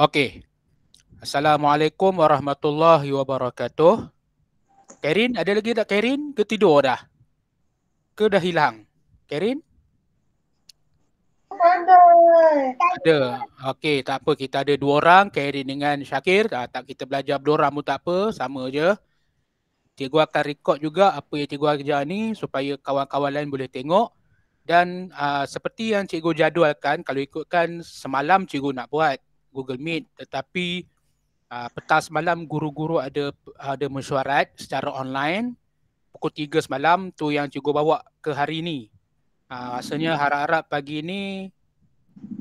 Okey. Assalamualaikum warahmatullahi wabarakatuh. Karin, ada lagi tak Karin? Ke tidur dah? Ke dah hilang? Karin? Ada. Ada. Okey, tak apa. Kita ada dua orang. Karin dengan Syakir. Tak, ah, tak kita belajar berdua orang pun tak apa. Sama je. Cikgu akan rekod juga apa yang cikgu ajar ni supaya kawan-kawan lain boleh tengok dan uh, seperti yang cikgu jadualkan kalau ikutkan semalam cikgu nak buat Google Meet tetapi uh, petang semalam guru-guru ada ada mesyuarat secara online pukul tiga semalam tu yang cikgu bawa ke hari ini. Uh, ah, rasanya harap-harap pagi ini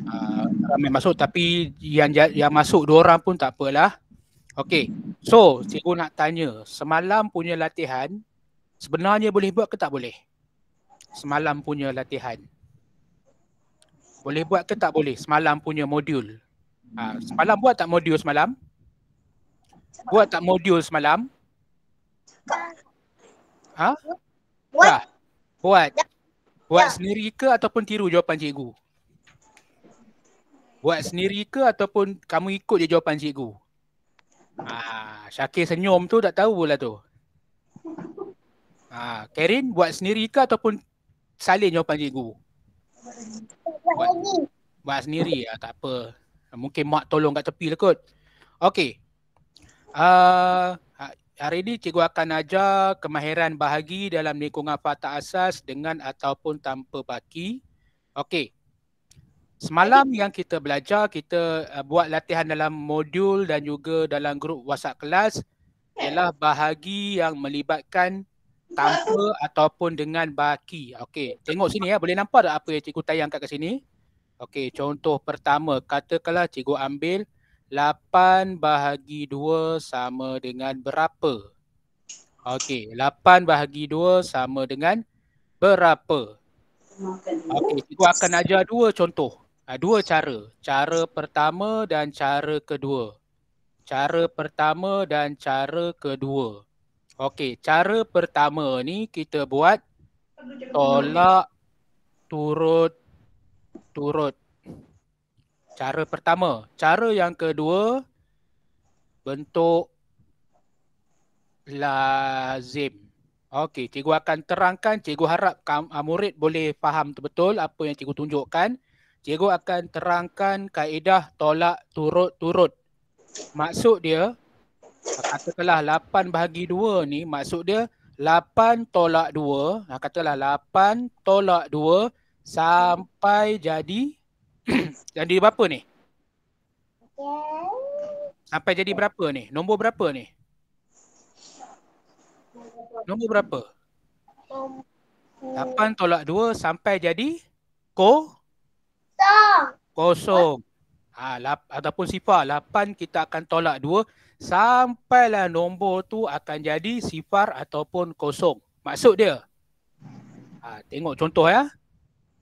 uh, ramai masuk tapi yang yang masuk dua orang pun tak apalah. Okay, So, cikgu nak tanya, semalam punya latihan sebenarnya boleh buat ke tak boleh? semalam punya latihan. Boleh buat ke tak boleh semalam punya modul? Ha, semalam buat tak modul semalam? Buat tak modul semalam? Ha? Buat. Dah. Buat. Ya. Buat ya. sendiri ke ataupun tiru jawapan cikgu? Buat sendiri ke ataupun kamu ikut je jawapan cikgu? Ha, Syakir senyum tu tak tahu lah tu. Ha, Karin, buat sendiri ke ataupun salin jawapan cikgu. Buat, buat sendiri lah, tak apa. Mungkin mak tolong kat tepi lah kot. Okay. Uh, ah, ha- hari ni cikgu akan ajar kemahiran bahagi dalam lingkungan fakta asas dengan ataupun tanpa baki. Okey. Semalam yang kita belajar, kita uh, buat latihan dalam modul dan juga dalam grup WhatsApp kelas ialah bahagi yang melibatkan tanpa ataupun dengan baki. Okey, tengok sini ya. Boleh nampak tak apa yang cikgu tayang kat sini? Okey, contoh pertama. Katakanlah cikgu ambil 8 bahagi 2 sama dengan berapa? Okey, 8 bahagi 2 sama dengan berapa? Okey, cikgu akan ajar dua contoh. Ah, dua cara. Cara pertama dan cara kedua. Cara pertama dan cara kedua. Okey, cara pertama ni kita buat tolak turut turut. Cara pertama. Cara yang kedua bentuk lazim. Okey, cikgu akan terangkan. Cikgu harap ah, murid boleh faham betul apa yang cikgu tunjukkan. Cikgu akan terangkan kaedah tolak turut-turut. Maksud dia, katakanlah 8 bahagi 2 ni maksud dia 8 tolak 2 ha, katakanlah 8 tolak 2 sampai jadi jadi berapa ni? Sampai jadi berapa ni? Nombor berapa ni? Nombor berapa? 8 tolak 2 sampai jadi ko? Kosong. Ha, lap, ataupun sifar 8 kita akan tolak 2 sampailah nombor tu akan jadi sifar ataupun kosong. Maksud dia, ha, tengok contoh ya.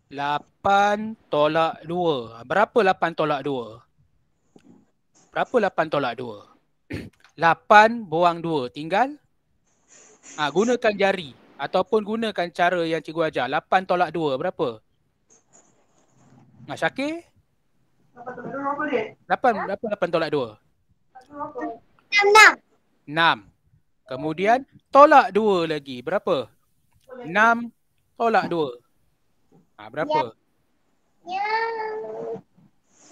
8 tolak 2. Ha, berapa 8 tolak 2? Berapa 8 tolak 2? 8 buang 2. Tinggal ha, gunakan jari ataupun gunakan cara yang cikgu ajar. 8 tolak 2 berapa? Nak ha, syakir? 8 tolak 2 berapa dia? 8, 8, 8 tolak 2. tolak 2. Enam. Enam. Kemudian tolak dua lagi. Berapa? Enam tolak dua. Ha, berapa? Ya.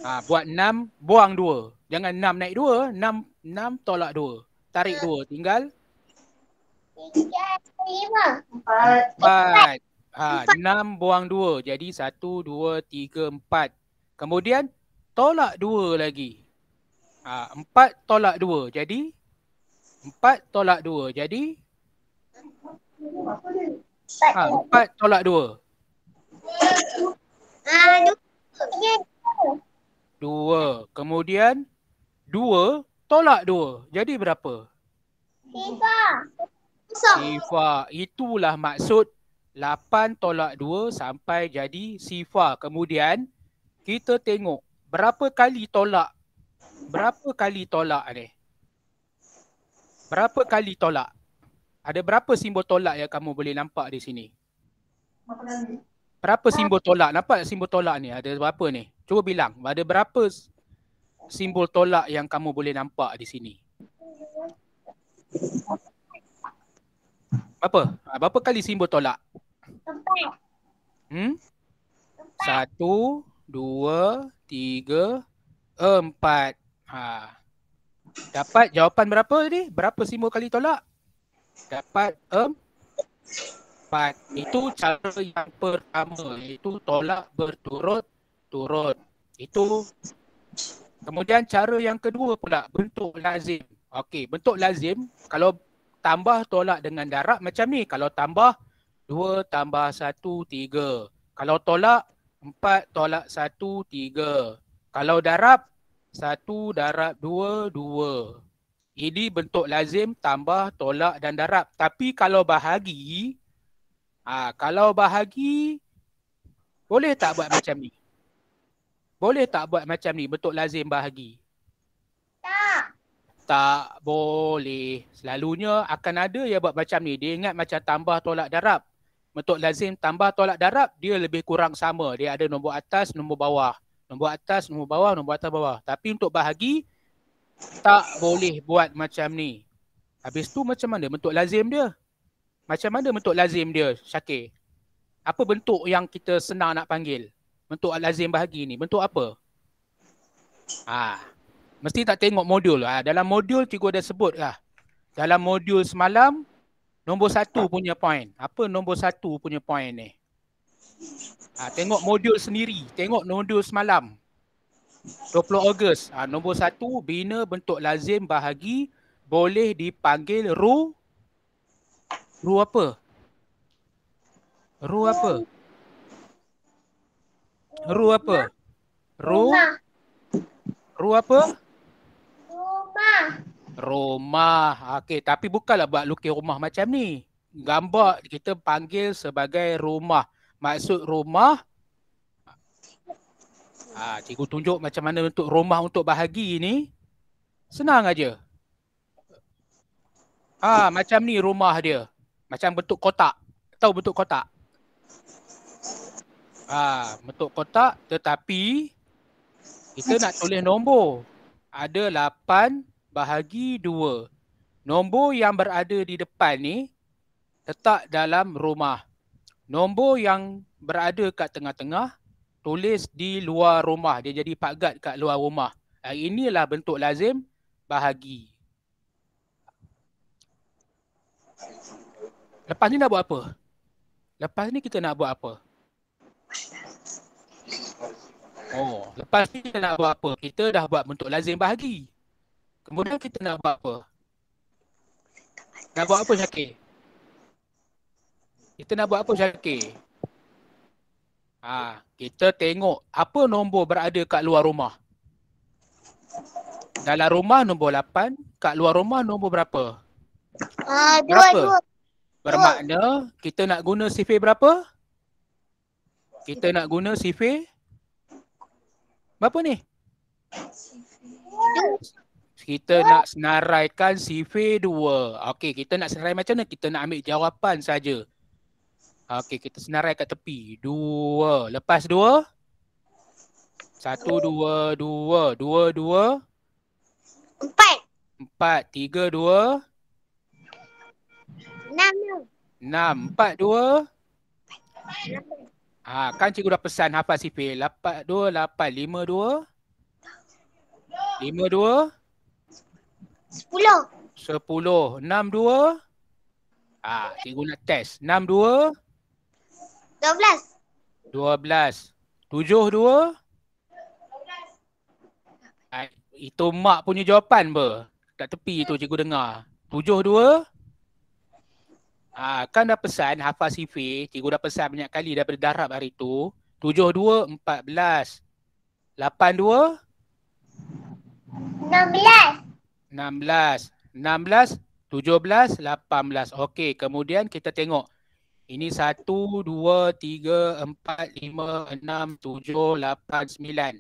Ha, buat enam, buang dua. Jangan enam naik dua. Enam, enam tolak dua. Tarik dua. Tinggal? Tiga, lima. Empat. Ha, enam buang dua. Jadi satu, dua, tiga, empat. Kemudian tolak dua lagi. Ah, empat tolak dua. Jadi empat tolak dua. Jadi ha, empat tolak dua. Dua. Kemudian dua tolak dua. Jadi berapa? Tiga. Sifa. Itulah maksud lapan tolak dua sampai jadi sifa. Kemudian kita tengok berapa kali tolak berapa kali tolak ni? Berapa kali tolak? Ada berapa simbol tolak yang kamu boleh nampak di sini? Berapa simbol tolak? Nampak simbol tolak ni? Ada berapa ni? Cuba bilang. Ada berapa simbol tolak yang kamu boleh nampak di sini? Berapa? Ha, berapa kali simbol tolak? Hmm? Satu, dua, tiga, empat. Ha. Dapat jawapan berapa tadi? Berapa simbol kali tolak? Dapat um, empat. Itu cara yang pertama. Itu tolak berturut-turut. Itu kemudian cara yang kedua pula bentuk lazim. Okey, bentuk lazim kalau tambah tolak dengan darab macam ni. Kalau tambah 2 tambah 1 3. Kalau tolak 4 tolak 1 3. Kalau darab satu darab dua, dua. Ini bentuk lazim tambah tolak dan darab. Tapi kalau bahagi, ha, kalau bahagi, boleh tak buat macam ni? Boleh tak buat macam ni bentuk lazim bahagi? Tak. Tak boleh. Selalunya akan ada yang buat macam ni. Dia ingat macam tambah tolak darab. Bentuk lazim tambah tolak darab, dia lebih kurang sama. Dia ada nombor atas, nombor bawah. Nombor atas, nombor bawah, nombor atas bawah. Tapi untuk bahagi tak boleh buat macam ni. Habis tu macam mana bentuk lazim dia? Macam mana bentuk lazim dia, Syakir? Apa bentuk yang kita senang nak panggil? Bentuk lazim bahagi ni, bentuk apa? Ah. Ha. Mesti tak tengok modul lah. Ha. Dalam modul cikgu dah sebut lah. Dalam modul semalam, nombor satu punya point. Apa nombor satu punya point ni? Ha, tengok modul sendiri. Tengok modul semalam. 20 Ogos. Ha, nombor satu, bina bentuk lazim bahagi boleh dipanggil ru. Ru apa? Ru apa? Ru apa? Ru? Ru apa? Rumah. Rumah. Ha, okey, tapi bukanlah buat lukis rumah macam ni. Gambar kita panggil sebagai rumah maksud rumah ha, cikgu tunjuk macam mana bentuk rumah untuk bahagi ni senang aja ha, macam ni rumah dia macam bentuk kotak tahu bentuk kotak ha, bentuk kotak tetapi kita nak tulis nombor ada 8 bahagi 2 nombor yang berada di depan ni letak dalam rumah Nombor yang berada kat tengah-tengah tulis di luar rumah. Dia jadi pak kat luar rumah. Inilah bentuk lazim bahagi. Lepas ni nak buat apa? Lepas ni kita nak buat apa? Oh, lepas ni kita nak buat apa? Kita dah buat bentuk lazim bahagi. Kemudian kita nak buat apa? Nak buat apa Syakir? Kita nak buat apa Syakir? Ha, kita tengok apa nombor berada kat luar rumah. Dalam rumah nombor 8, kat luar rumah nombor berapa? Ah, uh, dua, dua. Bermakna kita nak guna sifir berapa? Kita nak guna sifir Berapa ni? Kita nak senaraikan sifir dua. Okey, kita nak senarai macam mana? Kita nak ambil jawapan saja. Okey, kita senarai kat tepi. Dua. Lepas dua. Satu, dua, dua. Dua, dua. Empat. Empat. Tiga, dua. Enam. Enam. Empat, dua. Ha, kan cikgu dah pesan hafal sipil. Lapan, dua, lapan. Lima, dua. Lima, dua. Sepuluh. Sepuluh. Enam, dua. Ha, cikgu nak test. Enam, dua. Enam, dua dua belas 12. 7 2 12. itu mak punya jawapan apa? tak tepi tu cikgu dengar. tujuh dua Ah, kan dah pesan hafal sifir, cikgu dah pesan banyak kali daripada darab hari tu. tujuh dua dua empat belas lapan enam belas enam belas enam belas tujuh belas lapan belas Okey, kemudian kita tengok ini satu, dua, tiga, empat, lima, enam, tujuh, lapan, sembilan,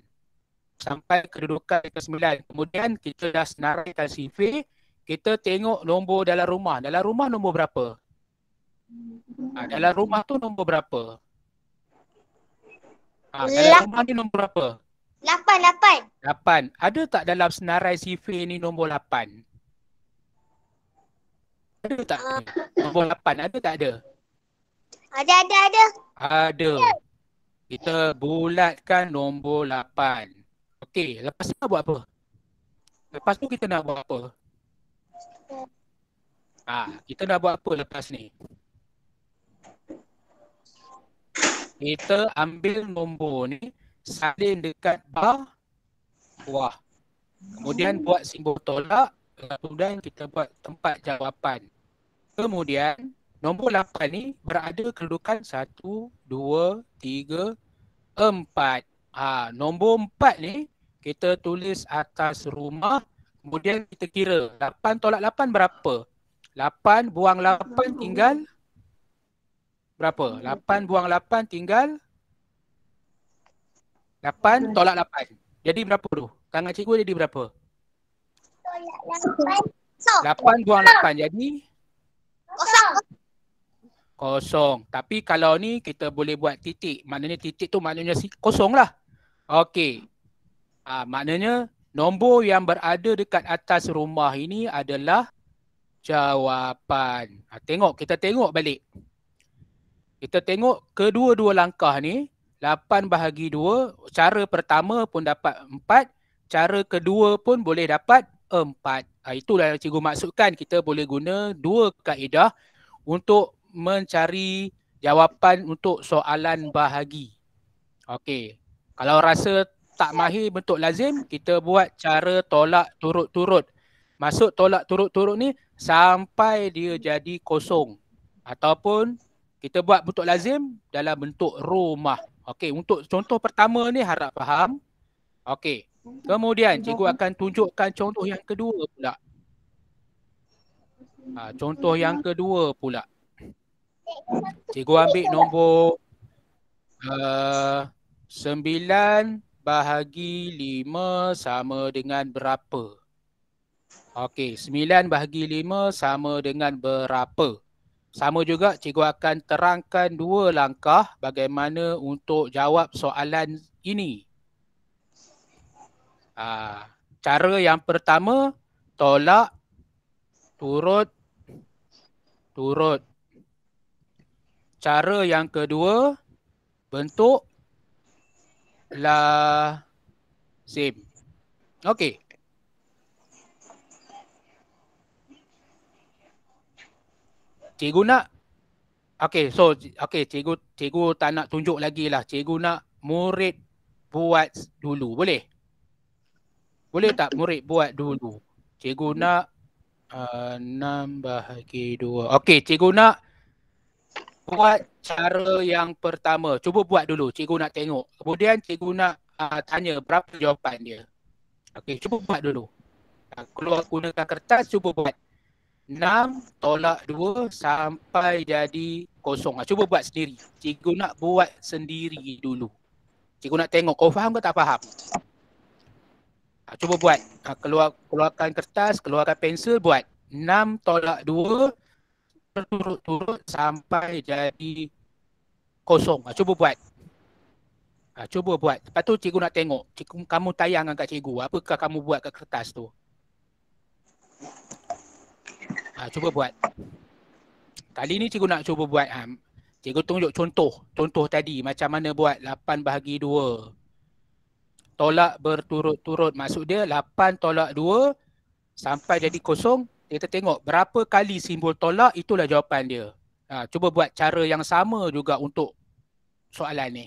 Sampai kedudukan ke sembilan. Kemudian kita dah senaraikan CV Kita tengok nombor dalam rumah Dalam rumah nombor berapa? Ha, dalam rumah tu nombor berapa? Ha, dalam rumah ni nombor berapa? Lapan, lapan. Lapan. Ada tak dalam senarai CV ni nombor lapan? Ada tak? Uh. Nombor lapan ada tak ada? Ada, ada, ada. Ada. Kita bulatkan nombor lapan. Okey, lepas tu nak buat apa? Lepas tu kita nak buat apa? Ah, ha, kita nak buat apa lepas ni? Kita ambil nombor ni salin dekat bar Wah. Kemudian buat simbol tolak. Kemudian kita buat tempat jawapan. Kemudian Nombor 8 ni berada kedudukan satu, dua, tiga, empat. Ha, nombor empat ni kita tulis atas rumah. Kemudian kita kira Lapan tolak lapan berapa? Lapan buang lapan tinggal berapa? Lapan buang lapan tinggal lapan tolak lapan. Jadi berapa tu? Tangan cikgu jadi berapa? Lapan buang lapan Jadi kosong. Tapi kalau ni kita boleh buat titik. Maknanya titik tu maknanya kosong lah. Okey. Ha, maknanya nombor yang berada dekat atas rumah ini adalah jawapan. Ha, tengok, kita tengok balik. Kita tengok kedua-dua langkah ni. 8 bahagi 2. Cara pertama pun dapat 4. Cara kedua pun boleh dapat 4. Ha, ah, itulah yang cikgu maksudkan. Kita boleh guna dua kaedah untuk mencari jawapan untuk soalan bahagi. Okey. Kalau rasa tak mahir bentuk lazim, kita buat cara tolak turut-turut. Masuk tolak turut-turut ni sampai dia jadi kosong. Ataupun kita buat bentuk lazim dalam bentuk rumah. Okey, untuk contoh pertama ni harap faham. Okey. Kemudian cikgu akan tunjukkan contoh yang kedua pula. Ha, contoh yang kedua pula. Cikgu ambil nombor uh, sembilan uh, bahagi lima sama dengan berapa? Okey, sembilan bahagi lima sama dengan berapa? Sama juga cikgu akan terangkan dua langkah bagaimana untuk jawab soalan ini. Uh, cara yang pertama, tolak, turut, turut. Cara yang kedua bentuk la zim. Okey. Cikgu nak Okey, so okey, cikgu cikgu tak nak tunjuk lagi lah. Cikgu nak murid buat dulu, boleh? Boleh tak murid buat dulu? Cikgu nak uh, 6 bahagi 2. Okey, cikgu nak buat cara yang pertama. Cuba buat dulu. Cikgu nak tengok. Kemudian cikgu nak uh, tanya berapa jawapan dia. Okey, cuba buat dulu. Ah, keluar gunakan kertas, cuba buat. 6 tolak 2 sampai jadi kosong. Ah, cuba buat sendiri. Cikgu nak buat sendiri dulu. Cikgu nak tengok. Kau oh, faham ke tak faham? Cuba buat. Keluar, keluarkan kertas, keluarkan pensel, buat. 6 tolak berturut-turut sampai jadi kosong. Ha, cuba buat. Ha, cuba buat. Lepas tu cikgu nak tengok. Cikgu, kamu tayangkan kat cikgu. Apakah kamu buat kat kertas tu? Ha, cuba buat. Kali ni cikgu nak cuba buat. Ha, cikgu tunjuk contoh. Contoh tadi macam mana buat 8 bahagi 2. Tolak berturut-turut. Maksud dia 8 tolak 2 sampai jadi kosong kita tengok berapa kali simbol tolak itulah jawapan dia. Ha, cuba buat cara yang sama juga untuk soalan ni.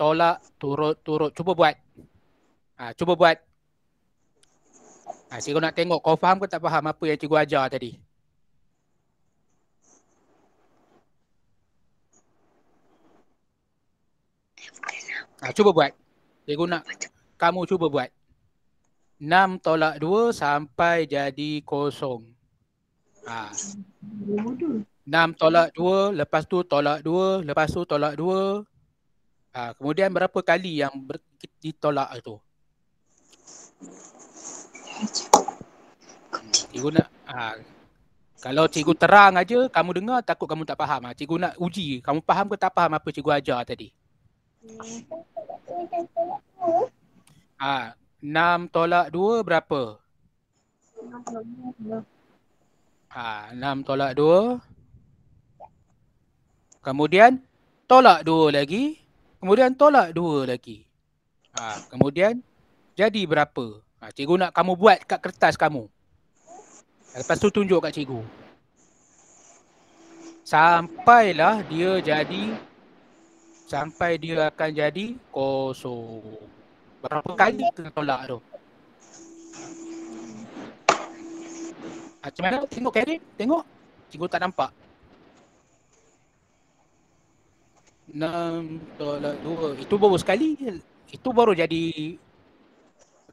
Tolak, turut, turut. Cuba buat. Ha, cuba buat. Ha, cikgu nak tengok kau faham ke tak faham apa yang cikgu ajar tadi. Ha, cuba buat. Cikgu nak kamu cuba buat. Enam tolak dua sampai jadi kosong. Ha. 6 tolak dua, lepas tu tolak dua, lepas tu tolak dua. Ha. Kemudian berapa kali yang ber- ditolak tu? Hmm, cikgu nak ha. Kalau cikgu terang aja kamu dengar takut kamu tak faham. Ha. Cikgu nak uji kamu faham ke tak faham apa cikgu ajar tadi. Ah, ha. Enam tolak dua berapa? Ha, enam tolak dua. Ha, 6 tolak 2. Kemudian tolak dua lagi. Kemudian tolak dua lagi. Ha, kemudian jadi berapa? Ha, cikgu nak kamu buat kat kertas kamu. Lepas tu tunjuk kat cikgu. Sampailah dia jadi sampai dia akan jadi kosong. Berapa kali kena tolak tu? Ah, macam mana? Tengok Kerry, tengok. Cikgu tak nampak. Enam tolak dua. Itu baru sekali. Itu baru jadi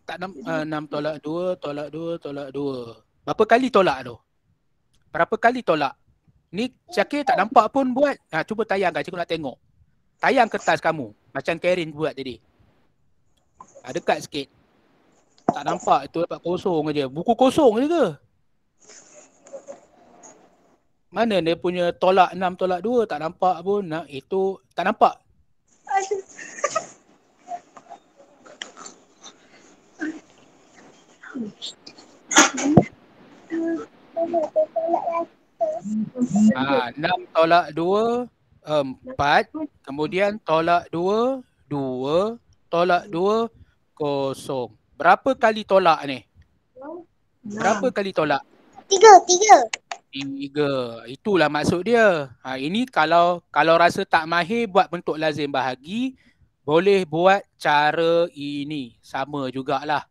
tak enam, uh, ah, enam tolak dua, tolak dua, tolak dua. Berapa kali tolak tu? Berapa kali tolak? Ni Syakir tak nampak pun buat. Ha, cuba tayangkan. Cikgu nak tengok. Tayang kertas kamu. Macam Karen buat tadi. Ha, dekat sikit. Tak nampak tu dapat kosong aje. Buku kosong je ke? Mana dia punya tolak enam tolak dua tak nampak pun. nak itu tak nampak. Ha, enam tolak dua empat kemudian tolak dua dua tolak dua kosong. Berapa kali tolak ni? Berapa kali tolak? Tiga, tiga. Tiga. Itulah maksud dia. Ha, ini kalau kalau rasa tak mahir buat bentuk lazim bahagi, boleh buat cara ini. Sama jugalah.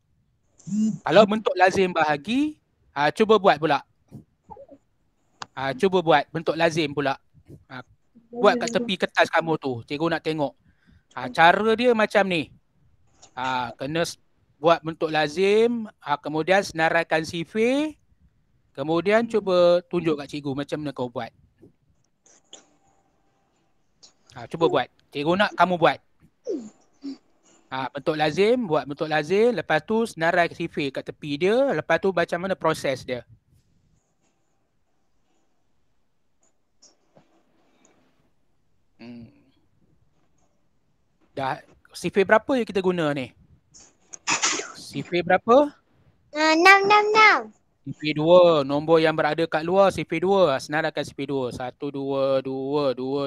Kalau bentuk lazim bahagi, ha, cuba buat pula. Ha, cuba buat bentuk lazim pula. Ha, buat kat tepi kertas kamu tu. Cikgu nak tengok. Ha, cara dia macam ni ha, kena buat bentuk lazim ha, kemudian senaraikan CV kemudian cuba tunjuk kat cikgu macam mana kau buat ha, cuba buat cikgu nak kamu buat ha, bentuk lazim buat bentuk lazim lepas tu senarai CV kat tepi dia lepas tu macam mana proses dia hmm. Dah CV berapa yang kita guna ni? CV berapa? Ah, enam, enam, enam. cv dua, Nombor yang berada kat luar cv dua, Senar akan CV2. 1, dua, dua, dua,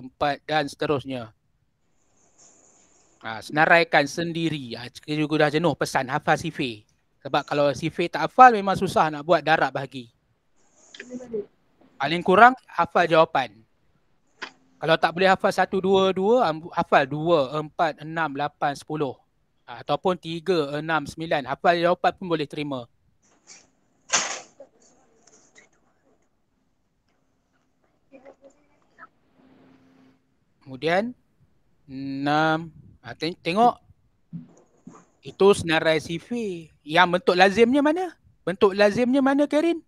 2, 4 dan seterusnya. Ha, senaraikan sendiri. Ah, kita juga dah jenuh pesan hafal CV. Sebab kalau CV tak hafal memang susah nak buat darab bahagi. Paling kurang hafal jawapan kalau tak boleh hafal satu dua dua hafal dua empat enam lapan sepuluh ah, ataupun 3 6 9 hafal jawapan pun boleh terima kemudian 6 ah, tengok itu senarai sifir yang bentuk lazimnya mana bentuk lazimnya mana Karin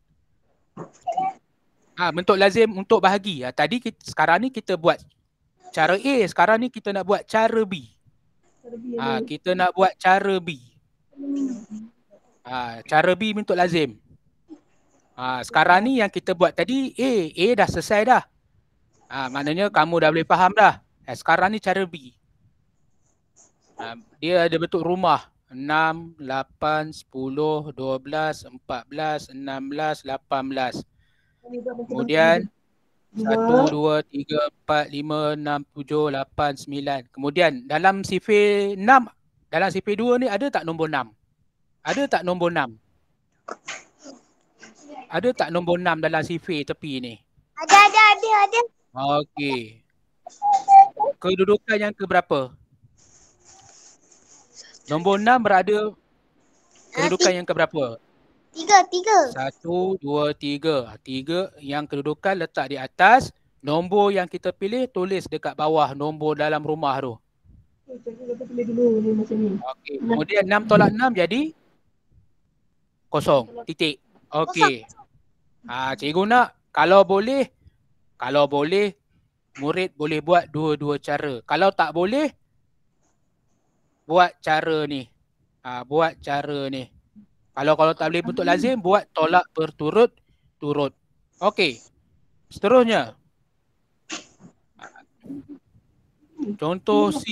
Ha, bentuk lazim untuk bahagi. Ha, tadi kita, sekarang ni kita buat cara A, sekarang ni kita nak buat cara B. Ha, kita nak buat cara B. Ha, cara B bentuk lazim. Ha, sekarang ni yang kita buat tadi A, A dah selesai dah. Ha, maknanya kamu dah boleh faham dah. Ha, sekarang ni cara B. Ha, dia ada bentuk rumah. 6, 8, 10, 12, 14, 16, 18. Kemudian satu dua tiga empat lima enam tujuh lapan sembilan Kemudian dalam sifir enam dalam sifir dua ni ada tak nombor enam Ada tak nombor enam Ada tak nombor enam dalam sifir tepi ni? Ada, ada, ada. ada. Okey. Kedudukan yang keberapa? Nombor enam berada kedudukan yang keberapa? Tiga, tiga. Satu, dua, tiga. Ah, tiga yang kedudukan letak di atas. Nombor yang kita pilih tulis dekat bawah nombor dalam rumah tu. Eh, Okey, kemudian enam tolak enam jadi? Kosong, titik. Okey. Ha, cikgu nak, kalau boleh, kalau boleh, murid boleh buat dua-dua cara. Kalau tak boleh, buat cara ni. Ha, buat cara ni. Kalau kalau tak boleh bentuk lazim buat tolak berturut turut. Okey. Seterusnya. Contoh C.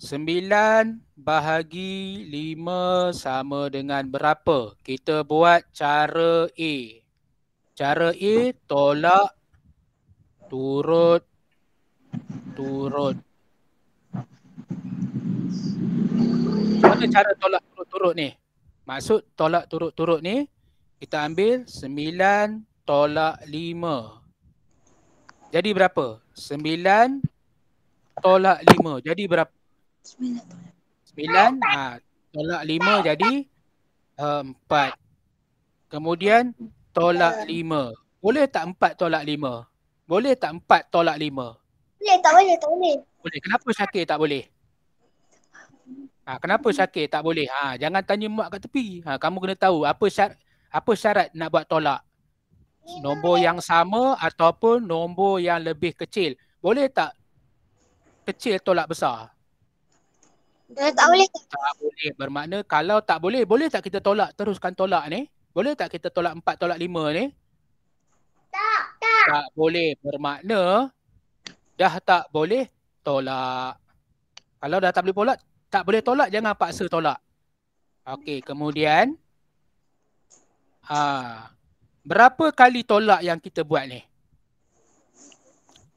9 bahagi 5 sama dengan berapa? Kita buat cara A. Cara A tolak turut turut mana cara tolak turut-turut ni? Maksud tolak turut-turut ni kita ambil 9 tolak 5. Jadi berapa? 9 tolak 5. Jadi berapa? 9 ha, tolak 5 jadi uh, ha, 4. Kemudian tolak 5. Boleh tak 4 tolak 5? Boleh tak 4 tolak 5? Boleh tak boleh tak boleh. Boleh. Kenapa Syakir tak boleh? Ha, kenapa sakit tak boleh? Ha, jangan tanya mak kat tepi. Ha, kamu kena tahu apa syarat apa syarat nak buat tolak. Nombor yang sama ataupun nombor yang lebih kecil. Boleh tak kecil tolak besar? Dah eh, tak boleh. Tak boleh. Bermakna kalau tak boleh, boleh tak kita tolak teruskan tolak ni? Boleh tak kita tolak empat, tolak lima ni? Tak, tak. Tak boleh. Bermakna dah tak boleh tolak. Kalau dah tak boleh tolak, tak boleh tolak jangan paksa tolak. Okey, kemudian ha, berapa kali tolak yang kita buat ni?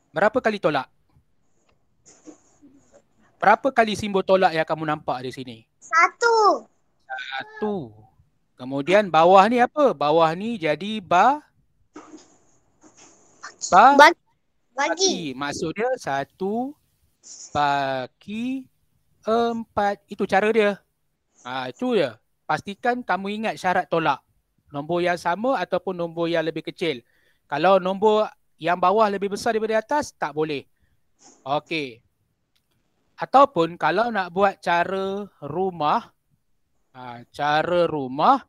Berapa kali tolak? Berapa kali simbol tolak yang kamu nampak di sini? Satu. Satu. Kemudian bawah ni apa? Bawah ni jadi ba ba bagi. bagi. Maksudnya satu bagi empat. Itu cara dia. Ha, itu je. Pastikan kamu ingat syarat tolak. Nombor yang sama ataupun nombor yang lebih kecil. Kalau nombor yang bawah lebih besar daripada atas, tak boleh. Okey. Ataupun kalau nak buat cara rumah, ha, cara rumah,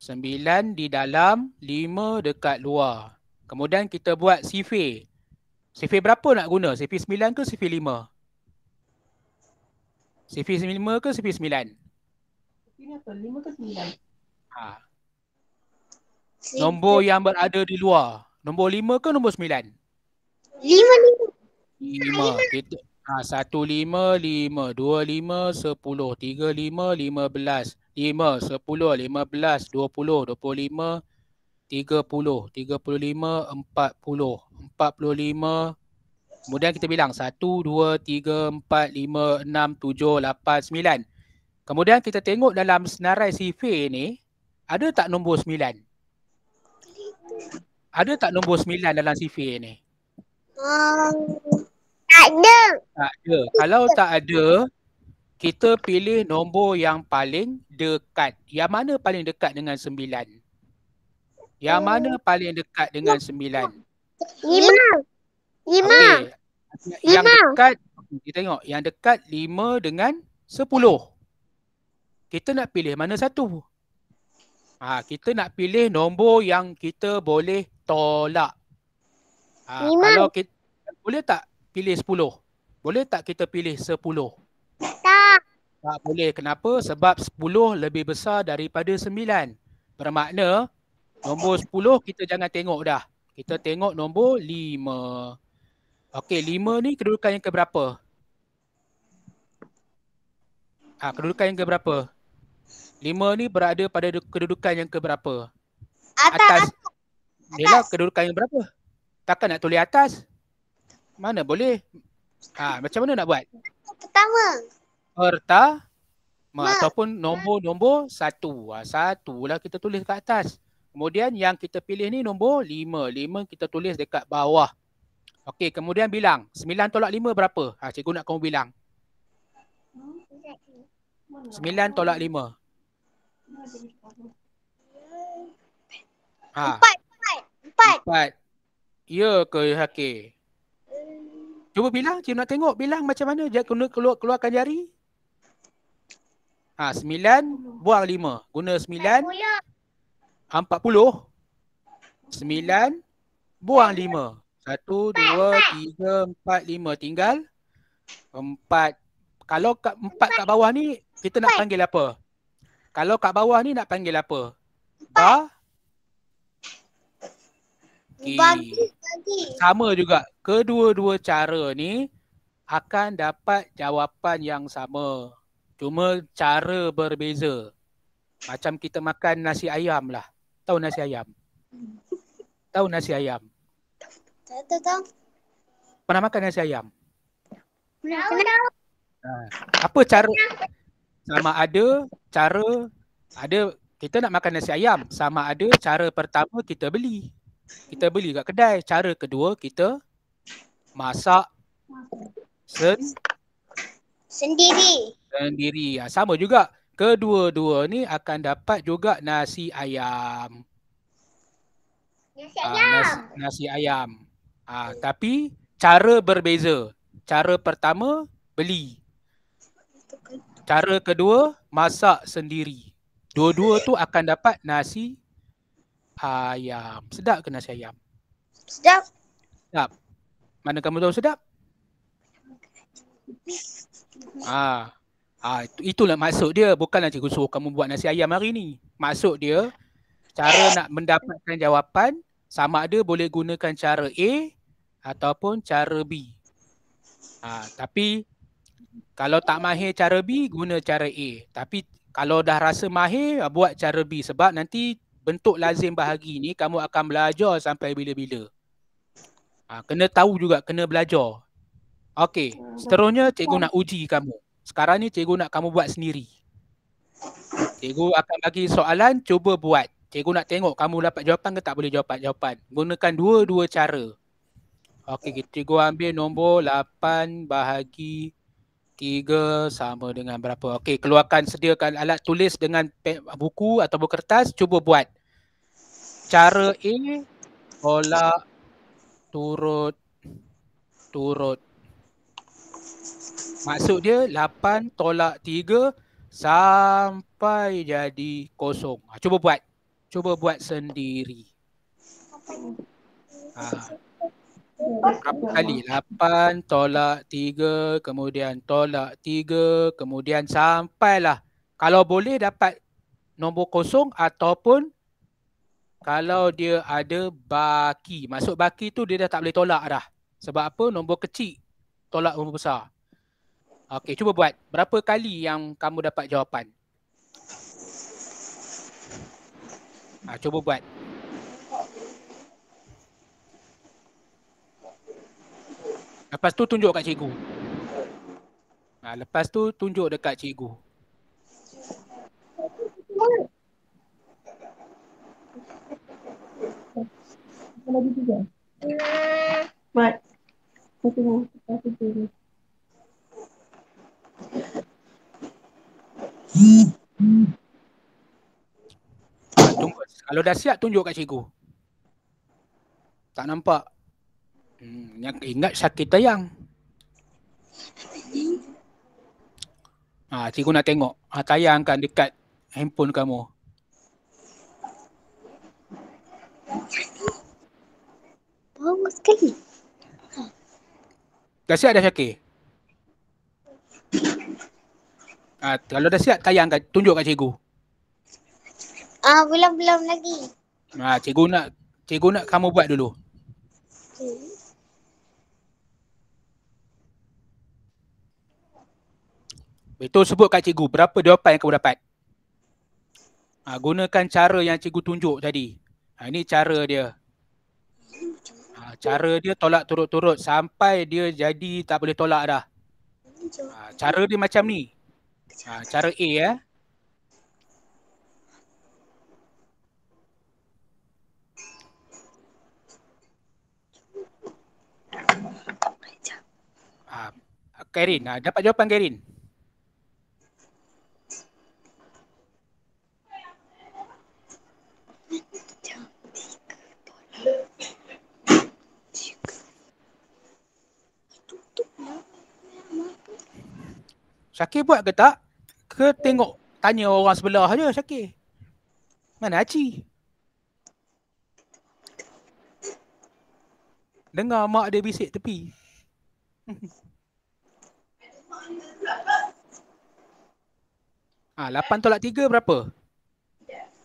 sembilan di dalam, lima dekat luar. Kemudian kita buat sifir. Sifir berapa nak guna? Sifir sembilan ke sifir 5? CV 5 ke CV 9? CV apa? 5 ke 9? Ha. Ah. CV nombor yang berada di luar. Nombor lima ke nombor lima lima 5. 5. Ha, lima belas, dua puluh dua puluh lima, tiga puluh tiga puluh lima, empat puluh empat puluh lima. Kemudian kita bilang 1, 2, 3, 4, 5, 6, 7, 8, Kemudian kita tengok dalam senarai sifir ni, ada tak nombor 9? Ada tak nombor 9 dalam sifir ni? Um, tak ada. Tak ada. Kalau tak ada, kita pilih nombor yang paling dekat. Yang mana paling dekat dengan 9? Yang mana paling dekat dengan sembilan? Lima. Imam. Okay. Yang Imam. dekat, kita tengok. Yang dekat lima dengan sepuluh. Kita nak pilih mana satu? Ha, kita nak pilih nombor yang kita boleh tolak. Ha, Imam. Kalau kita, boleh tak pilih sepuluh? Boleh tak kita pilih sepuluh? Tak. Tak boleh. Kenapa? Sebab sepuluh lebih besar daripada sembilan. Bermakna nombor sepuluh kita jangan tengok dah. Kita tengok nombor lima. Okey, lima ni kedudukan yang keberapa? Ha, kedudukan yang keberapa? Lima ni berada pada kedudukan yang keberapa? Atas. atas. atas. Dia lah kedudukan yang berapa? Takkan nak tulis atas? Mana boleh? Ha, macam mana nak buat? Pertama. Pertama. Ma. Ataupun nombor-nombor satu. Ha, satu lah kita tulis kat atas. Kemudian yang kita pilih ni nombor lima. Lima kita tulis dekat bawah. Okey, kemudian bilang. sembilan tolak lima berapa? Ha, cikgu nak kamu bilang. sembilan tolak lima. Ha. empat, empat, empat. Ya ke Hakim? Cuba bilang, cikgu nak tengok. Bilang macam mana dia kena keluar, keluarkan jari. Ha, sembilan buang lima. Guna sembilan, empat puluh. Sembilan buang lima. Satu, dua, tiga, empat, lima. Tinggal empat. Kalau kat, empat, empat kat bawah ni, kita nak panggil apa? Kalau kat bawah ni nak panggil apa? Empat. Ba? Okay. Sama juga. Kedua-dua cara ni akan dapat jawapan yang sama. Cuma cara berbeza. Macam kita makan nasi ayam lah. Tahu nasi ayam? Hmm. Tahu nasi ayam? Tahu tahu. Pernah makan nasi ayam? Pernah. Ha. apa cara sama ada cara ada kita nak makan nasi ayam sama ada cara pertama kita beli kita beli kat kedai cara kedua kita masak sen, sendiri sendiri ya sama juga kedua-dua ni akan dapat juga nasi ayam nasi ha, ayam uh, nasi, nasi ayam Ha, tapi cara berbeza. Cara pertama beli. Cara kedua masak sendiri. Dua-dua tu akan dapat nasi ayam. Sedap ke nasi ayam? Sedap. Sedap. Mana kamu tahu sedap? Ah. Ha. ha, itulah maksud dia. Bukanlah cikgu suruh kamu buat nasi ayam hari ni. Maksud dia cara nak mendapatkan jawapan sama ada boleh gunakan cara A ataupun cara B. Ha, tapi kalau tak mahir cara B, guna cara A. Tapi kalau dah rasa mahir, buat cara B. Sebab nanti bentuk lazim bahagi ni kamu akan belajar sampai bila-bila. Ha, kena tahu juga, kena belajar. Okey, seterusnya cikgu nak uji kamu. Sekarang ni cikgu nak kamu buat sendiri. Cikgu akan bagi soalan, cuba buat. Cikgu nak tengok kamu dapat jawapan ke tak boleh jawab jawapan. Gunakan dua-dua cara. Okey, cikgu ambil nombor 8 bahagi 3 sama dengan berapa. Okey, keluarkan sediakan alat tulis dengan buku atau buku kertas. Cuba buat. Cara A, tolak, turut, turut. Maksud dia 8 tolak 3 sampai jadi kosong. Ha, cuba buat. Cuba buat sendiri. Ha berapa kali? Lapan tolak tiga, kemudian tolak tiga, kemudian sampailah kalau boleh dapat nombor kosong ataupun kalau dia ada baki. Masuk baki tu dia dah tak boleh tolak dah. Sebab apa? Nombor kecil tolak nombor besar. Okey, cuba buat. Berapa kali yang kamu dapat jawapan? Ha, cuba buat. Lepas tu tunjuk kat cikgu. Ha, lepas tu tunjuk dekat cikgu. Mat. Ha, tunggu. Kalau dah siap tunjuk kat cikgu. Tak nampak. Hmm, yang ingat sakit tayang. Ha, cikgu nak tengok. Ha, tayangkan dekat handphone kamu. Bau sekali. Dah siap dah Syakir? Ha, kalau dah siap, tayangkan. Tunjuk kat cikgu. Ah, belum belum lagi. Ha, cikgu nak cikgu nak kamu buat dulu. Okay. Itu sebut kat cikgu berapa jawapan yang kamu dapat. Ha, gunakan cara yang cikgu tunjuk tadi. Ha, ini cara dia. Ha, cara dia tolak turut-turut sampai dia jadi tak boleh tolak dah. Ha, cara dia macam ni. Ha, cara A ya. Eh. Ha, Kairin, ha, dapat jawapan Kairin? Syakir buat ke tak? Ke tengok tanya orang sebelah je Syakir. Mana Aci? Dengar mak dia bisik tepi. Ah, ha, 8 tolak 3 berapa?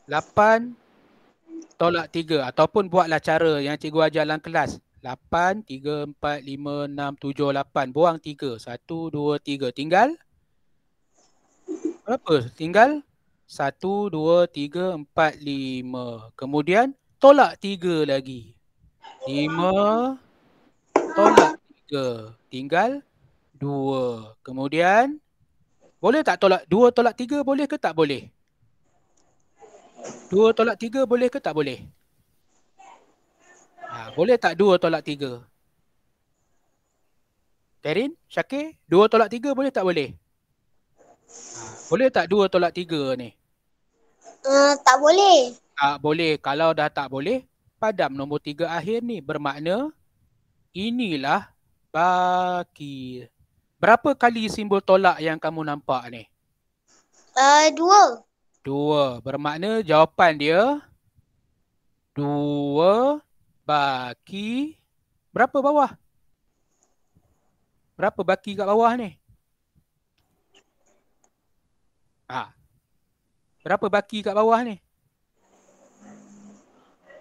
8 tolak 3 ataupun buatlah cara yang cikgu ajar dalam kelas. 8, 3, 4, 5, 6, 7, 8. Buang 3. 1, 2, 3. Tinggal 8. Berapa? Tinggal 1, 2, 3, 4, 5 Kemudian tolak 3 lagi 5 Tolak 3 Tinggal 2 Kemudian Boleh tak tolak 2 tolak 3 boleh ke tak boleh? 2 tolak 3 boleh ke tak boleh? Ha, boleh tak 2 tolak 3? Terin, Syakir, 2 tolak 3 boleh tak boleh? Boleh tak dua tolak tiga ni? Uh, tak boleh. Tak boleh. Kalau dah tak boleh, padam nombor tiga akhir ni. Bermakna inilah baki. Berapa kali simbol tolak yang kamu nampak ni? Uh, dua. Dua. Bermakna jawapan dia dua baki. Berapa bawah? Berapa baki kat bawah ni? Ha. Berapa baki kat bawah ni?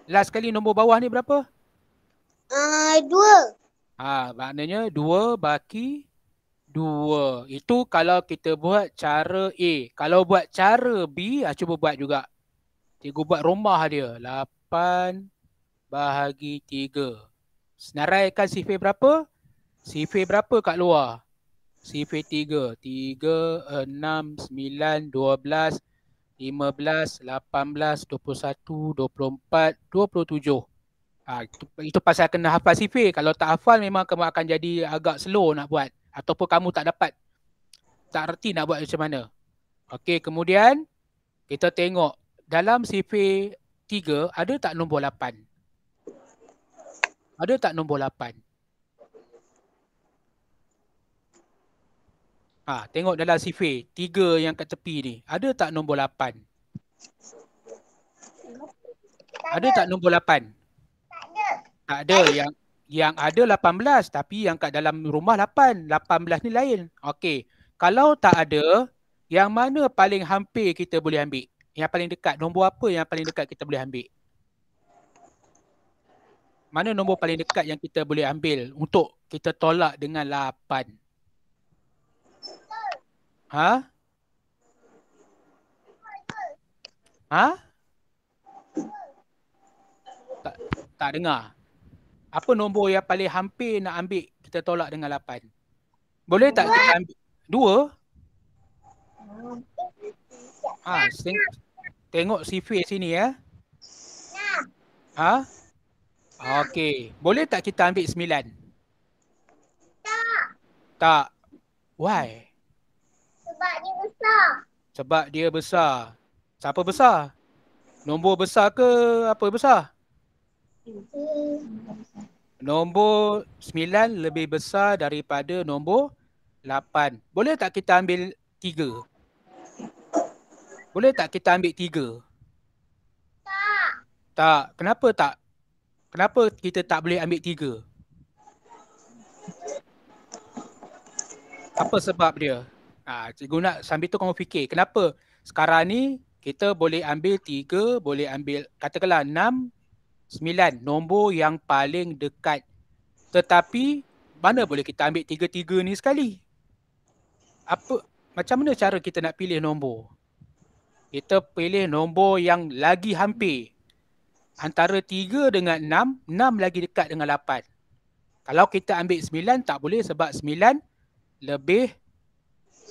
Last kali nombor bawah ni berapa? Uh, dua. Ha, maknanya dua baki dua. Itu kalau kita buat cara A. Kalau buat cara B, ha, cuba buat juga. Cikgu buat rumah dia. Lapan bahagi tiga. Senaraikan sifir berapa? Sifir berapa kat luar? Sifir tiga, tiga enam sembilan dua belas, lima belas, lapan belas, dua puluh satu, dua puluh empat, dua puluh tujuh. Ha, itu pasal kena hafal 35, Kalau tak hafal memang kamu akan jadi agak 44, nak buat 47, 48, 49, 50, 51, 52, nak buat 55, mana. Okey, kemudian kita tengok dalam 62, tiga ada tak nombor lapan? Ada tak nombor lapan? Ha, tengok dalam sifir. Tiga yang kat tepi ni. Ada tak nombor lapan? Ada tak nombor lapan? Tak ada. Tak ada. Yang yang ada lapan belas tapi yang kat dalam rumah lapan. Lapan belas ni lain. Okey. Kalau tak ada, yang mana paling hampir kita boleh ambil? Yang paling dekat. Nombor apa yang paling dekat kita boleh ambil? Mana nombor paling dekat yang kita boleh ambil untuk kita tolak dengan lapan? 8. Ha? Ha? Tak, tak dengar. Apa nombor yang paling hampir nak ambil kita tolak dengan 8? Boleh tak kita ambil? Dua? Ha, sing, tengok sifir sini ya. Ha? Okey. Boleh tak kita ambil sembilan? Tak. Tak. Why? Sebab dia besar. Sebab dia besar. Siapa besar? Nombor besar ke apa besar? Nombor 9 lebih besar daripada nombor 8. Boleh tak kita ambil 3? Boleh tak kita ambil 3? Tak. Tak. Kenapa tak? Kenapa kita tak boleh ambil 3? Apa sebab dia? Ah, ha, cikgu nak sambil tu kamu fikir kenapa sekarang ni kita boleh ambil tiga, boleh ambil katakanlah enam, sembilan nombor yang paling dekat. Tetapi mana boleh kita ambil tiga-tiga ni sekali? Apa macam mana cara kita nak pilih nombor? Kita pilih nombor yang lagi hampir antara tiga dengan enam, enam lagi dekat dengan lapan. Kalau kita ambil sembilan tak boleh sebab sembilan lebih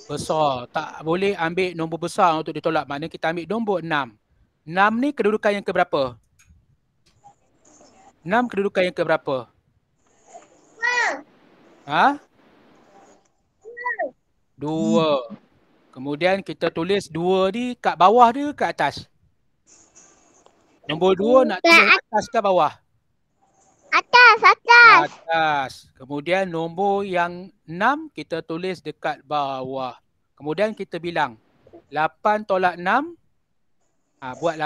besar. Tak boleh ambil nombor besar untuk ditolak. Maknanya kita ambil nombor enam. Enam ni kedudukan yang keberapa? Enam kedudukan yang keberapa? Ha? Dua. Kemudian kita tulis dua ni kat bawah dia ke atas? Nombor dua nak tulis atas ke bawah? Atas atas, atas. Atas. Kemudian nombor yang enam kita tulis dekat bawah. Kemudian kita bilang lapan tolak enam, Ha, buat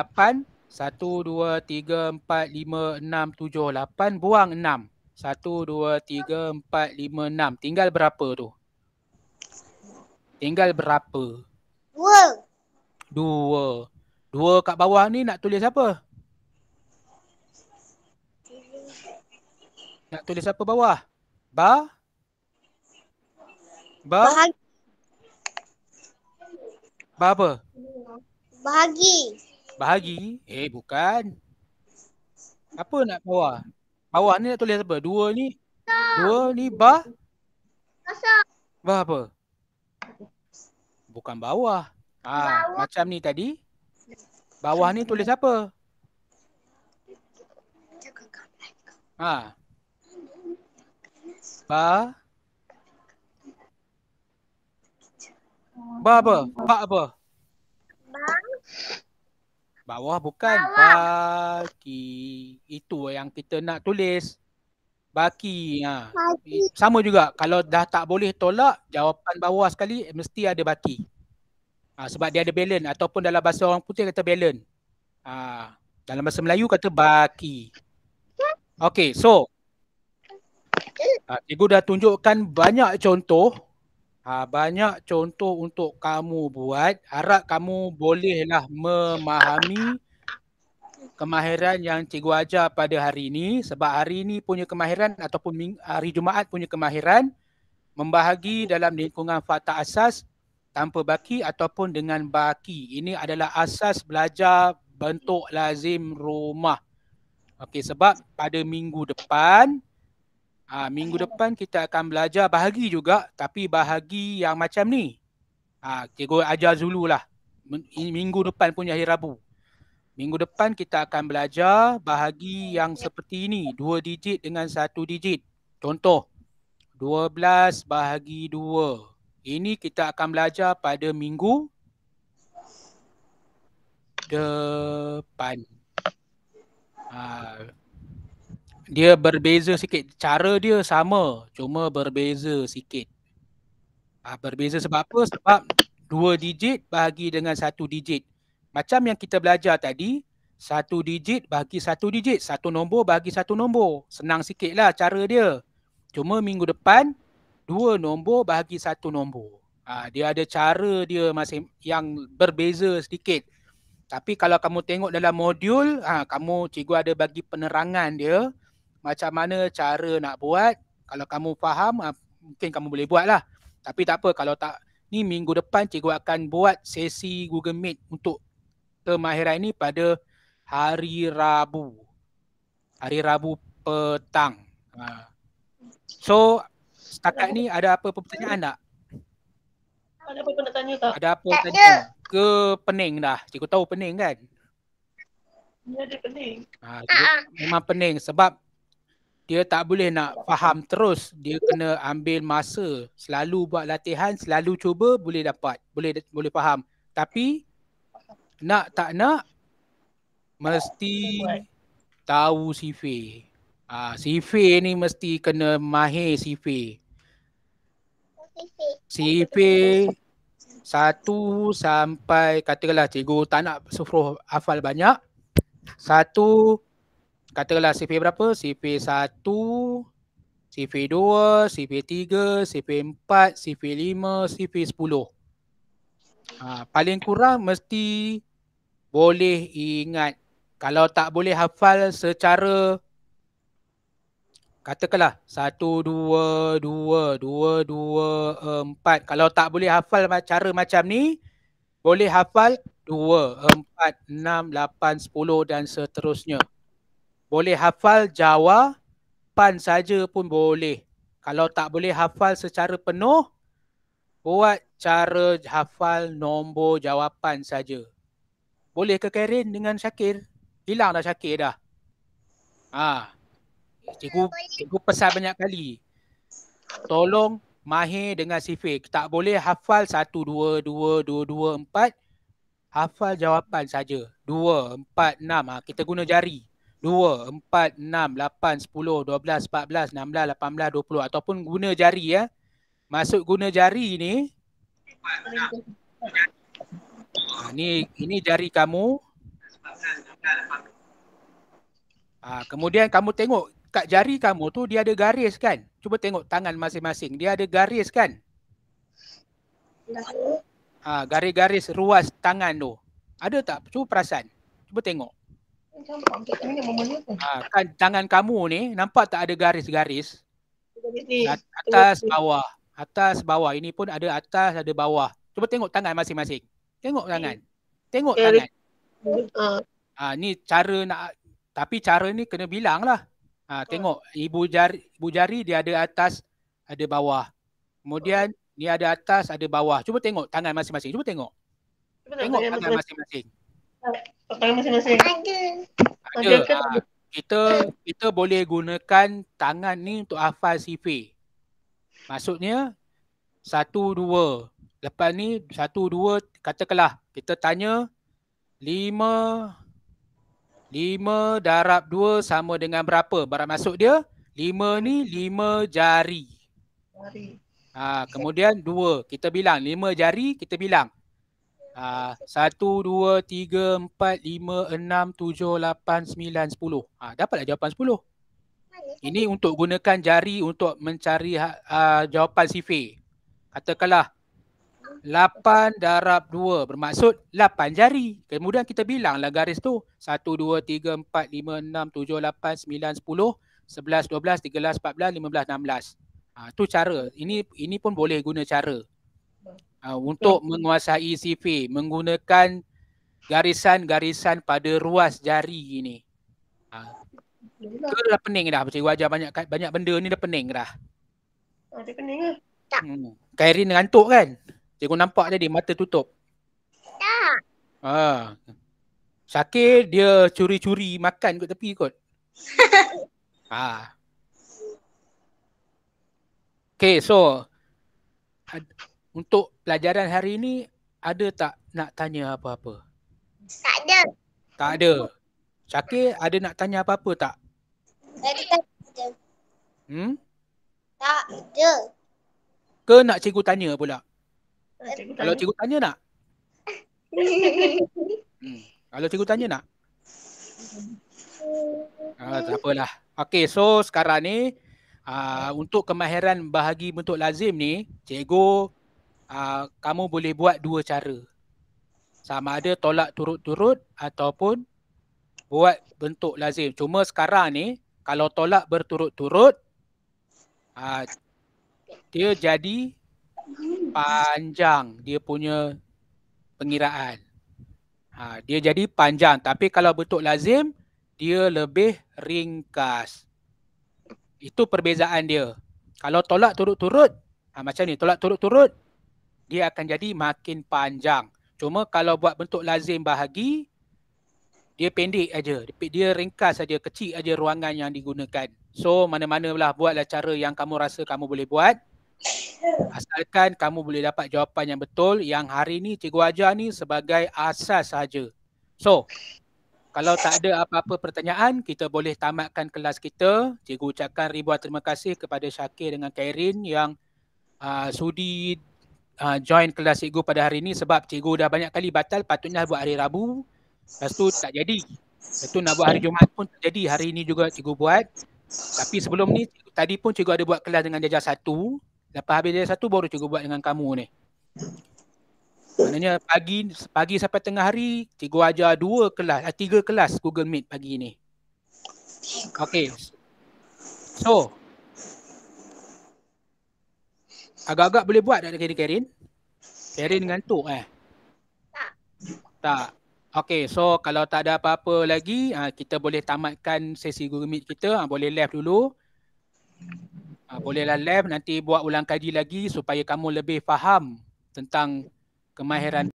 Satu dua tiga empat lima enam tujuh lapan. Buang enam. Satu dua tiga empat lima enam. Tinggal berapa tu? Tinggal berapa? Dua. Dua. Dua kat bawah ni nak tulis apa? Dua. Nak tulis apa bawah? Ba? Ba? Bahagi. Ba apa? Bahagi. Bahagi? Eh, bukan. Apa nak bawah? Bawah ni nak tulis apa? Dua ni? Kasa. Dua ni ba? Kasa. Ba apa? Bukan bawah. Ha, bawah. macam ni tadi. Bawah ni tulis apa? Ah. Ha. Ba. Ba apa? Ba apa? Ba. Bawah bukan. Bawah. Baki. Itu yang kita nak tulis. Baki. Ha. Sama juga. Kalau dah tak boleh tolak, jawapan bawah sekali mesti ada baki. Ha, sebab dia ada balance. Ataupun dalam bahasa orang putih kata balance. Ha. Dalam bahasa Melayu kata baki. Okay, so Okay. Uh, cikgu dah tunjukkan banyak contoh. Uh, banyak contoh untuk kamu buat. Harap kamu bolehlah memahami kemahiran yang cikgu ajar pada hari ini. Sebab hari ini punya kemahiran ataupun hari Jumaat punya kemahiran membahagi dalam lingkungan fakta asas tanpa baki ataupun dengan baki. Ini adalah asas belajar bentuk lazim rumah. Okey sebab pada minggu depan Ha, minggu depan kita akan belajar bahagi juga tapi bahagi yang macam ni. Ha, ah, cikgu ajar dulu lah. Minggu depan punya hari Rabu. Minggu depan kita akan belajar bahagi yang seperti ini. Dua digit dengan satu digit. Contoh. dua belas bahagi dua. Ini kita akan belajar pada minggu depan. Uh, dia berbeza sikit. Cara dia sama, cuma berbeza sikit. Ah ha, berbeza sebab apa? Sebab dua digit bagi dengan satu digit. Macam yang kita belajar tadi, satu digit bagi satu digit, satu nombor bagi satu nombor. Senang sikitlah cara dia. Cuma minggu depan dua nombor bagi satu nombor. Ha, dia ada cara dia masih yang berbeza sedikit. Tapi kalau kamu tengok dalam modul, ha, kamu cikgu ada bagi penerangan dia, macam mana cara nak buat kalau kamu faham uh, mungkin kamu boleh buatlah tapi tak apa kalau tak ni minggu depan cikgu akan buat sesi Google Meet untuk kemahiran ini pada hari Rabu hari Rabu petang uh. so setakat ni ada apa pertanyaan tak ada apa-apa nak tanya tak ada apa tak tanya ke pening dah cikgu tahu pening kan dia ada pening. Ha, uh-uh. memang pening sebab dia tak boleh nak faham terus dia kena ambil masa selalu buat latihan selalu cuba boleh dapat boleh boleh faham tapi nak tak nak mesti tahu sifir ah ha, sifir ni mesti kena mahir sifir sifir satu sampai katakanlah cikgu tak nak sufroh hafal banyak satu katakanlah CV berapa? CV 1, CV 2, CV 3, CV 4, CV 5, CV 10. Ha, paling kurang mesti boleh ingat. Kalau tak boleh hafal secara katakanlah 1 2 2 2 2 4. Kalau tak boleh hafal cara macam ni, boleh hafal 2, 4, 6, 8, 10 dan seterusnya boleh hafal Jawa pan saja pun boleh. Kalau tak boleh hafal secara penuh, buat cara hafal nombor jawapan saja. Boleh ke Karen dengan Syakir? Hilang dah Syakir dah. Ah. Ha. Cikgu, cikgu pesan banyak kali. Tolong Mahir dengan Sifik. Tak boleh hafal 1, 2, 2, 2, 2, 4. Hafal jawapan saja. 2, 4, 6. Ha. Kita guna jari. Dua, empat, enam, lapan, sepuluh, dua belas, empat belas, enam belas, lapan belas, dua puluh, ataupun guna jari ya. Masuk guna jari ni. Ah, ini ini jari kamu. Ha, kemudian kamu tengok kat jari kamu tu dia ada garis kan? Cuba tengok tangan masing-masing. Dia ada garis kan? Ah, garis-garis ruas tangan tu. Ada tak? Cuba perasan. Cuba tengok. Ah, kan tangan kamu ni nampak tak ada garis-garis? Atas bawah, atas bawah. Ini pun ada atas, ada bawah. Cuba tengok tangan masing-masing. Tengok tangan. Tengok tangan. Ah. ah, ni cara nak tapi cara ni kena bilang lah. Ah, ah, tengok ibu jari, ibu jari dia ada atas, ada bawah. Kemudian ni ah. ada atas, ada bawah. Cuba tengok tangan masing-masing. Cuba tengok. Tengok tangan masing-masing. Pakai masing-masing. Ada. Ah, ada. kita kita boleh gunakan tangan ni untuk hafal sifir. Maksudnya satu dua. Lepas ni satu dua katakanlah kita tanya lima lima darab dua sama dengan berapa? Barat masuk dia lima ni lima jari. Jari. Ha, kemudian dua kita bilang lima jari kita bilang Ah 1, 2, 3, 4, 5, 6, 7, 8, 9, 10. Ah dapatlah jawapan 10. Ini untuk gunakan jari untuk mencari uh, jawapan sifir. Katakanlah 8 darab 2 bermaksud 8 jari. Kemudian kita bilanglah garis tu 1, 2, 3, 4, 5, 6, 7, 8, 9, 10, 11, 12, 13, 14, 15, 16. Ha, tu cara. Ini ini pun boleh guna cara. Ah, untuk menguasai CV menggunakan garisan-garisan pada ruas jari ini. Ha. Uh, dah pening dah Cikgu ajar banyak banyak benda ni dah pening dah. Ah, dia pening ke? Lah. Tak. Hmm. Kairin ngantuk kan? Cikgu nampak tadi mata tutup. Tak. Ha. Uh. Syakir dia curi-curi makan kot tepi kot. Ah. Okay, so untuk pelajaran hari ini ada tak nak tanya apa-apa? Tak ada. Tak ada. Syakir ada nak tanya apa-apa tak? Tak ada. Hmm? Tak ada. Ke nak cikgu tanya pula? Cikgu tanya. Kalau cikgu tanya nak? hmm. Kalau cikgu tanya nak? Ah, tak apalah. Okey, so sekarang ni uh, untuk kemahiran bahagi bentuk lazim ni, cikgu uh, kamu boleh buat dua cara. Sama ada tolak turut-turut ataupun buat bentuk lazim. Cuma sekarang ni kalau tolak berturut-turut uh, dia jadi panjang dia punya pengiraan. Uh, dia jadi panjang tapi kalau bentuk lazim dia lebih ringkas. Itu perbezaan dia. Kalau tolak turut-turut, ha, macam ni, tolak turut-turut, dia akan jadi makin panjang. Cuma kalau buat bentuk lazim bahagi, dia pendek aja, dia ringkas saja, kecil aja ruangan yang digunakan. So mana-mana lah buatlah cara yang kamu rasa kamu boleh buat. Asalkan kamu boleh dapat jawapan yang betul yang hari ni cikgu ajar ni sebagai asas saja. So kalau tak ada apa-apa pertanyaan, kita boleh tamatkan kelas kita. Cikgu ucapkan ribuan terima kasih kepada Syakir dengan Kairin yang uh, sudi uh, join kelas cikgu pada hari ini sebab cikgu dah banyak kali batal patutnya buat hari Rabu lepas tu tak jadi lepas tu nak buat hari Jumaat pun tak jadi hari ini juga cikgu buat tapi sebelum ni tadi pun cikgu ada buat kelas dengan jajah satu lepas habis jajah satu baru cikgu buat dengan kamu ni maknanya pagi pagi sampai tengah hari cikgu ajar dua kelas eh, tiga kelas Google Meet pagi ni okay so Agak-agak boleh buat tak kena Karin? Karin ngantuk eh? Tak. Tak. Okay, so kalau tak ada apa-apa lagi, ah, kita boleh tamatkan sesi guru meet kita. Ah, boleh left dulu. Ah, bolehlah left, nanti buat ulang kaji lagi supaya kamu lebih faham tentang kemahiran